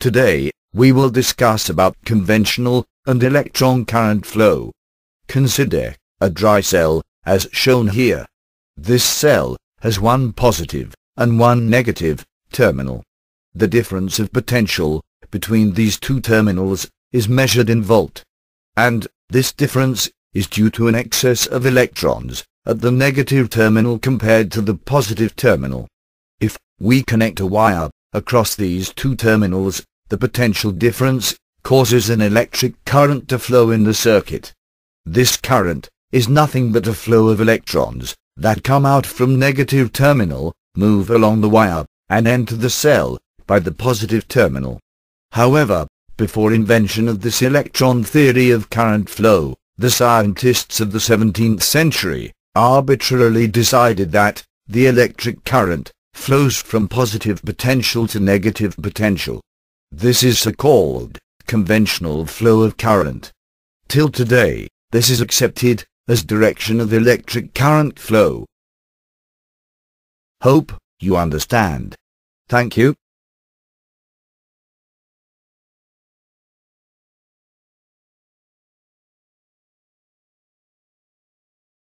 Today, we will discuss about conventional and electron current flow. Consider a dry cell, as shown here. This cell has one positive and one negative terminal. The difference of potential between these two terminals is measured in volt. And this difference is due to an excess of electrons at the negative terminal compared to the positive terminal. If we connect a wire Across these two terminals, the potential difference causes an electric current to flow in the circuit. This current is nothing but a flow of electrons that come out from negative terminal, move along the wire, and enter the cell by the positive terminal. However, before invention of this electron theory of current flow, the scientists of the 17th century arbitrarily decided that the electric current flows from positive potential to negative potential. This is the called conventional flow of current. Till today, this is accepted as direction of electric current flow. Hope you understand. Thank you.